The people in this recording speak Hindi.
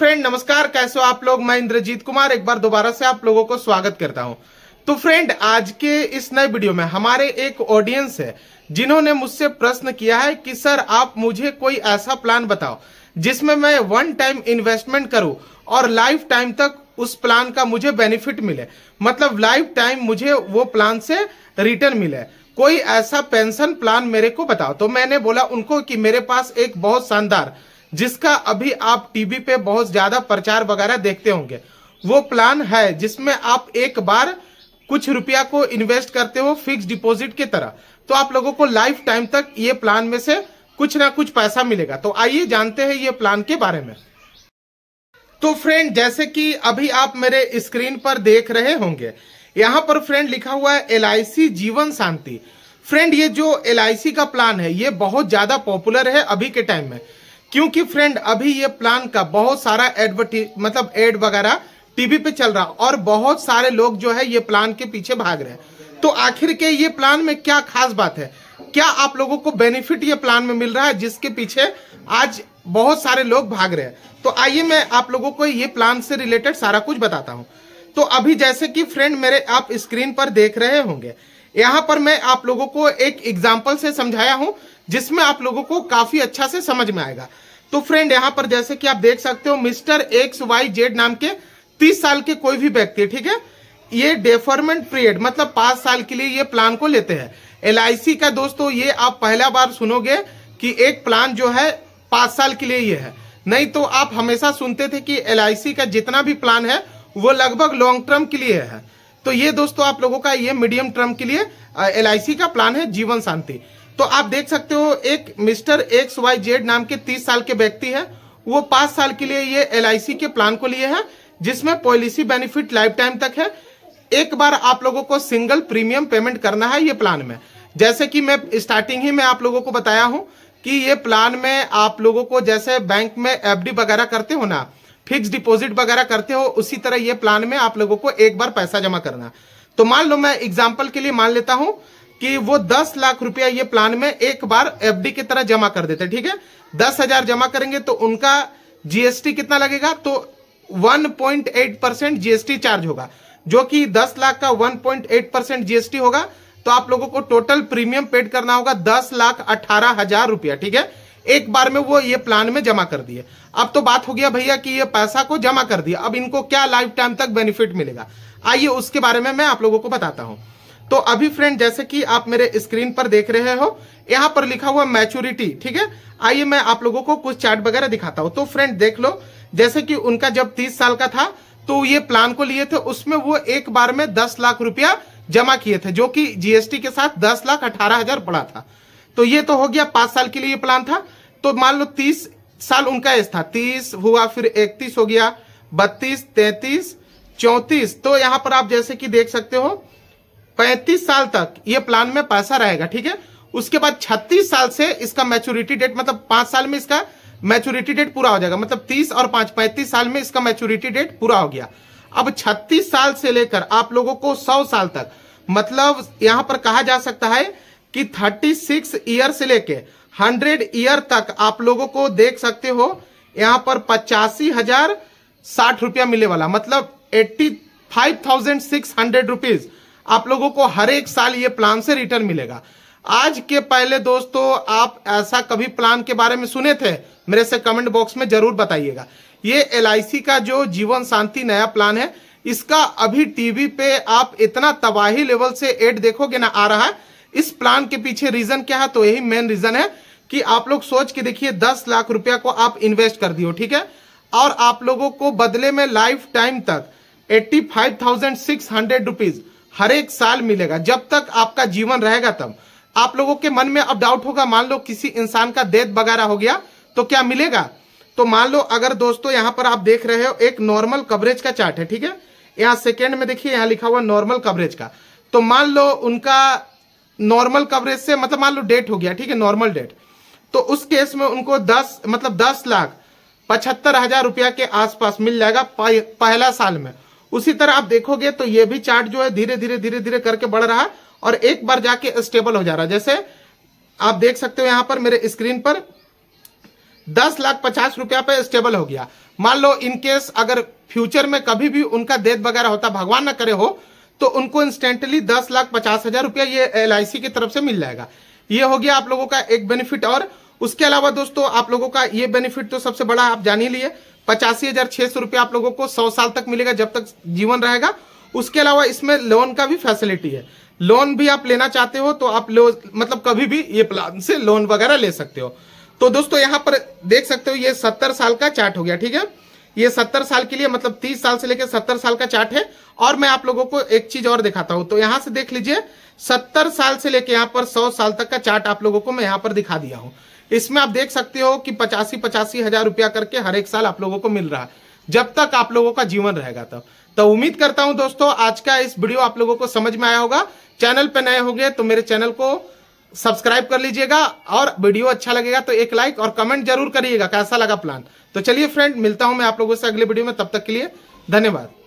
फ्रेंड नमस्कार कैसे हो आप लोग मैं इंद्रजीत कुमार एक बार दोबारा से आप लोगों को स्वागत करता हूं तो फ्रेंड आज के इस नए वीडियो में हमारे एक ऑडियंस है जिन्होंने मुझसे प्रश्न किया है कि सर आप मुझे कोई ऐसा प्लान बताओ जिसमें मैं वन टाइम इन्वेस्टमेंट करूं और लाइफ टाइम तक उस प्लान का मुझे बेनिफिट मिले मतलब लाइफ टाइम मुझे वो प्लान से रिटर्न मिले कोई ऐसा पेंशन प्लान मेरे को बताओ तो मैंने बोला उनको कि मेरे पास एक बहुत शानदार जिसका अभी आप टीवी पे बहुत ज्यादा प्रचार वगैरह देखते होंगे वो प्लान है जिसमें आप एक बार कुछ रुपया को इन्वेस्ट करते हो फिक्स डिपॉजिट की तरह तो आप लोगों को लाइफ टाइम तक ये प्लान में से कुछ ना कुछ पैसा मिलेगा तो आइए जानते हैं ये प्लान के बारे में तो फ्रेंड जैसे कि अभी आप मेरे स्क्रीन पर देख रहे होंगे यहाँ पर फ्रेंड लिखा हुआ है एल जीवन शांति फ्रेंड ये जो एल का प्लान है ये बहुत ज्यादा पॉपुलर है अभी के टाइम में क्योंकि फ्रेंड अभी ये प्लान का बहुत सारा एडवर्टी मतलब एड वगैरह टीवी पे चल रहा और बहुत सारे लोग जो है ये प्लान के पीछे भाग रहे हैं तो आखिर के ये प्लान में क्या खास बात है क्या आप लोगों को बेनिफिट ये प्लान में मिल रहा है जिसके पीछे आज बहुत सारे लोग भाग रहे हैं तो आइए मैं आप लोगों को ये प्लान से रिलेटेड सारा कुछ बताता हूँ तो अभी जैसे कि फ्रेंड मेरे आप स्क्रीन पर देख रहे होंगे यहाँ पर मैं आप लोगों को एक एग्जाम्पल से समझाया हूँ जिसमें आप लोगों को काफी अच्छा से समझ में आएगा तो फ्रेंड यहां पर जैसे कि आप देख सकते हो मिस्टर एक्स वाई जेड नाम के तीस साल के कोई भी व्यक्ति ठीक है ये डेफरमेंट पीरियड मतलब पांच साल के लिए ये प्लान को लेते हैं एल का दोस्तों ये आप पहला बार सुनोगे कि एक प्लान जो है पांच साल के लिए ये है नहीं तो आप हमेशा सुनते थे कि एल का जितना भी प्लान है वो लगभग लॉन्ग टर्म के लिए है तो ये दोस्तों आप लोगों का ये मीडियम टर्म के लिए एल का प्लान है जीवन शांति तो आप देख सकते हो एक मिस्टर एक्स वाई जेड नाम के तीस साल के व्यक्ति है वो पांच साल के लिए ये एल के प्लान को लिए है जिसमें पॉलिसी बेनिफिट लाइफ टाइम तक है एक बार आप लोगों को सिंगल प्रीमियम पेमेंट करना है ये प्लान में जैसे कि मैं स्टार्टिंग ही मैं आप लोगों को बताया हूं कि ये प्लान में आप लोगों को जैसे बैंक में एफडी वगैरह करते हो ना फिक्स डिपॉजिट वगैरह करते हो उसी तरह ये प्लान में आप लोगों को एक बार पैसा जमा करना तो मान लो मैं एग्जाम्पल के लिए मान लेता हूं कि वो दस लाख रुपया ये प्लान में एक बार एफडी की तरह जमा कर देते ठीक है दस हजार जमा करेंगे तो उनका जीएसटी कितना लगेगा तो 1.8 परसेंट जीएसटी चार्ज होगा जो कि 10 लाख का 1.8 परसेंट जीएसटी होगा तो आप लोगों को टोटल प्रीमियम पेड करना होगा दस लाख अठारह हजार रुपया ठीक है एक बार में वो ये प्लान में जमा कर दिए अब तो बात हो गया भैया कि ये पैसा को जमा कर दिया अब इनको क्या लाइफ टाइम तक बेनिफिट मिलेगा आइए उसके बारे में मैं आप लोगों को बताता हूं तो अभी फ्रेंड जैसे कि आप मेरे स्क्रीन पर देख रहे हो यहाँ पर लिखा हुआ मैच्योरिटी ठीक है आइए मैं आप लोगों को कुछ चार्ट वगैरह दिखाता हूँ तो फ्रेंड देख लो जैसे कि उनका जब तीस साल का था तो ये प्लान को लिए थे उसमें वो एक बार में दस लाख रुपया जमा किए थे जो कि जीएसटी के साथ दस लाख अठारह हजार पड़ा था तो ये तो हो गया पांच साल के लिए प्लान था तो मान लो तीस साल उनका एज था तीस हुआ फिर इकतीस हो गया बत्तीस तैतीस चौतीस तो यहां पर आप जैसे कि देख सकते हो पैंतीस साल तक ये प्लान में पैसा रहेगा ठीक है उसके बाद छत्तीस साल से इसका मैच्योरिटी डेट मतलब पांच साल में इसका मैच्योरिटी डेट पूरा हो जाएगा मतलब तीस और पांच पैंतीस साल में इसका मैच्योरिटी डेट पूरा हो गया अब छत्तीस साल से लेकर आप लोगों को सौ साल तक मतलब यहां पर कहा जा सकता है कि थर्टी सिक्स ईयर से लेकर हंड्रेड ईयर तक आप लोगों को देख सकते हो यहां पर पचासी हजार साठ रुपया मिलने वाला मतलब eighty five thousand six hundred rupees आप लोगों को हर एक साल ये प्लान से रिटर्न मिलेगा आज के पहले दोस्तों आप ऐसा कभी प्लान के बारे में सुने थे मेरे से कमेंट बॉक्स में जरूर बताइएगा ये एल का जो जीवन शांति नया प्लान है इसका अभी टीवी पे आप इतना तबाही लेवल से एड देखोगे ना आ रहा है इस प्लान के पीछे रीजन क्या है तो यही मेन रीजन है कि आप लोग सोच के देखिए दस लाख रुपया को आप इन्वेस्ट कर दियो ठीक है और आप लोगों को बदले में लाइफ टाइम तक eighty five thousand six hundred rupees हर एक साल मिलेगा जब तक आपका जीवन रहेगा तब आप लोगों के मन में अब डाउट होगा मान लो किसी इंसान का डेथ वगैरह हो गया तो क्या मिलेगा तो मान लो अगर दोस्तों यहां पर आप देख रहे हो एक नॉर्मल कवरेज का चार्ट है ठीक है यहाँ सेकेंड में देखिए यहां लिखा हुआ नॉर्मल कवरेज का तो मान लो उनका नॉर्मल कवरेज से मतलब मान लो डेट हो गया ठीक है नॉर्मल डेट तो उस केस में उनको दस मतलब दस लाख पचहत्तर हजार रुपया के आसपास मिल जाएगा पहला साल में उसी तरह आप देखोगे तो ये भी चार्ट जो है धीरे धीरे धीरे धीरे करके बढ़ रहा है और एक बार जाके स्टेबल हो जा रहा है जैसे आप देख सकते हो यहां पर मेरे स्क्रीन पर दस लाख पचास रुपया पे स्टेबल हो गया मान लो इनकेस अगर फ्यूचर में कभी भी उनका डेथ वगैरह होता भगवान ना करे हो तो उनको इंस्टेंटली दस लाख पचास हजार रुपया ये एल की तरफ से मिल जाएगा ये हो गया आप लोगों का एक बेनिफिट और उसके अलावा दोस्तों आप लोगों का ये बेनिफिट तो सबसे बड़ा आप जान ही लिए पचासी हजार छह सौ रुपया आप लोगों को सौ साल तक मिलेगा जब तक जीवन रहेगा उसके अलावा इसमें लोन का भी फैसिलिटी है लोन भी आप लेना चाहते हो तो आप लो मतलब कभी भी ये प्लान से लोन वगैरह ले सकते हो तो दोस्तों यहाँ पर देख सकते हो ये सत्तर साल का चार्ट हो गया ठीक है ये सत्तर साल के लिए मतलब तीस साल से लेकर सत्तर साल का चार्ट है और मैं आप लोगों को एक चीज और दिखाता हूं तो यहां से देख लीजिए सत्तर साल से लेकर यहां पर सौ साल तक का चार्ट आप लोगों को मैं यहां पर दिखा दिया हूं इसमें आप देख सकते हो कि पचासी पचासी हजार रुपया करके हर एक साल आप लोगों को मिल रहा है जब तक आप लोगों का जीवन रहेगा तब तो उम्मीद करता हूं दोस्तों आज का इस वीडियो आप लोगों को समझ में आया होगा चैनल पर नए होंगे तो मेरे चैनल को सब्सक्राइब कर लीजिएगा और वीडियो अच्छा लगेगा तो एक लाइक और कमेंट जरूर करिएगा कैसा लगा प्लान तो चलिए फ्रेंड मिलता हूं मैं आप लोगों से अगले वीडियो में तब तक के लिए धन्यवाद